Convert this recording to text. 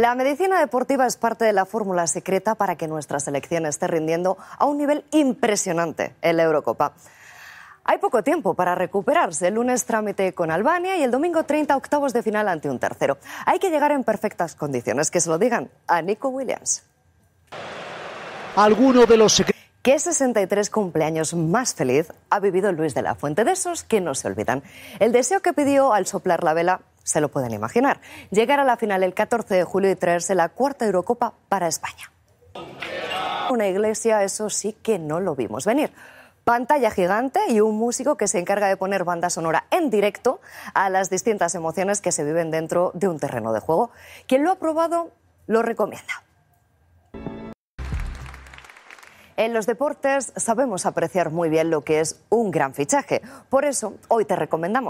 La medicina deportiva es parte de la fórmula secreta para que nuestra selección esté rindiendo a un nivel impresionante en la Eurocopa. Hay poco tiempo para recuperarse. El lunes trámite con Albania y el domingo 30 octavos de final ante un tercero. Hay que llegar en perfectas condiciones, que se lo digan a Nico Williams. Alguno de los ¿Qué 63 cumpleaños más feliz ha vivido Luis de la Fuente? De esos que no se olvidan. El deseo que pidió al soplar la vela se lo pueden imaginar. Llegar a la final el 14 de julio y traerse la cuarta Eurocopa para España. Una iglesia, eso sí que no lo vimos venir pantalla gigante y un músico que se encarga de poner banda sonora en directo a las distintas emociones que se viven dentro de un terreno de juego. Quien lo ha probado lo recomienda. En los deportes sabemos apreciar muy bien lo que es un gran fichaje. Por eso hoy te recomendamos